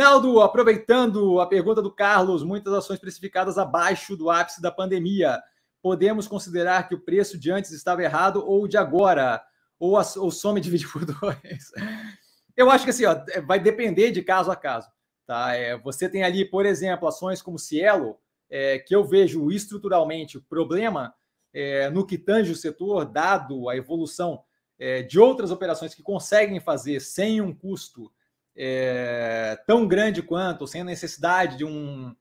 Naldo, aproveitando a pergunta do Carlos, muitas ações precificadas abaixo do ápice da pandemia. Podemos considerar que o preço de antes estava errado ou de agora? Ou, a, ou some dividir por dois? Eu acho que assim, ó, é, vai depender de caso a caso. Tá? É, você tem ali, por exemplo, ações como Cielo, é, que eu vejo estruturalmente problema é, no que tange o setor, dado a evolução é, de outras operações que conseguem fazer sem um custo é, tão grande quanto, sem a necessidade de, um,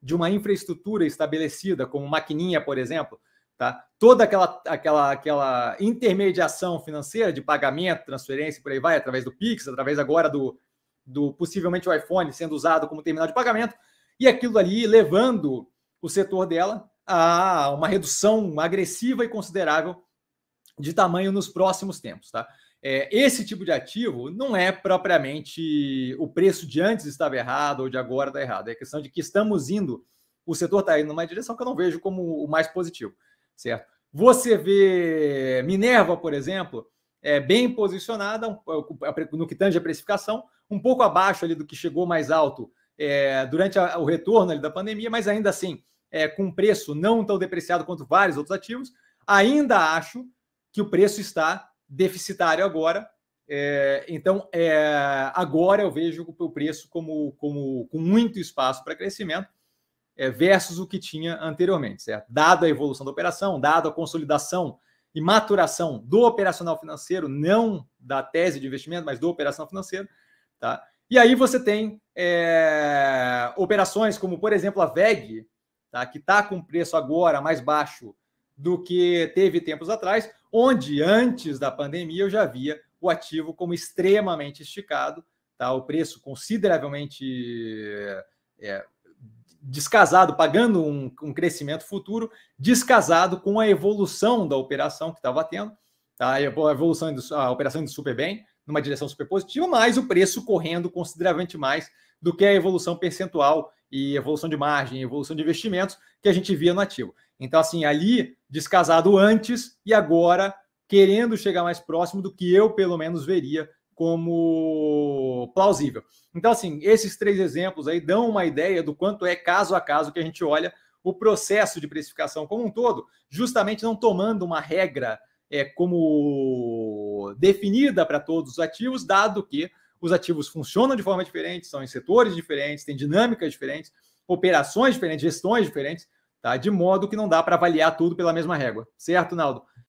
de uma infraestrutura estabelecida, como maquininha, por exemplo, tá? toda aquela, aquela, aquela intermediação financeira de pagamento, transferência, por aí vai, através do Pix, através agora do, do possivelmente o iPhone sendo usado como terminal de pagamento, e aquilo ali levando o setor dela a uma redução agressiva e considerável de tamanho nos próximos tempos. Tá? é, esse tipo de ativo não é propriamente o preço de antes estava errado ou de agora está errado. É questão de que estamos indo, o setor está indo numa direção que eu não vejo como o mais positivo, certo? Você vê Minerva, por exemplo, é bem posicionada no que tange a precificação, um pouco abaixo ali do que chegou mais alto é, durante a, o retorno da pandemia, mas ainda assim, é, com preço não tão depreciado quanto vários outros ativos, ainda acho que o preço está deficitário agora. É, então, é, agora eu vejo o preço como, como com muito espaço para crescimento é, versus o que tinha anteriormente, certo? Dado a evolução da operação, dado a consolidação e maturação do operacional financeiro, não da tese de investimento, mas do operacional financeiro, tá? E aí você tem é, operações como, por exemplo, a VEG, tá? que está com preço agora mais baixo do que teve tempos atrás, onde antes da pandemia eu já via o ativo como extremamente esticado, tá? o preço consideravelmente é, descasado, pagando um, um, crescimento futuro, descasado com a evolução da operação que estava tendo, tá? a evolução do, a operação de super bem, numa direção super positiva, mas o preço correndo consideravelmente mais do que a evolução percentual e evolução de margem, evolução de investimentos que a gente via no ativo. Então, assim, ali descasado antes e agora querendo chegar mais próximo do que eu, pelo menos, veria como plausível. Então, assim, esses três exemplos aí dão uma ideia do quanto é caso a caso que a gente olha o processo de precificação como um todo, justamente não tomando uma regra é, como definida para todos os ativos, dado que os ativos funcionam de forma diferente, são em setores diferentes, têm dinâmicas diferentes, operações diferentes, gestões diferentes, tá? De modo que não dá para avaliar tudo pela mesma régua, certo, Naldo?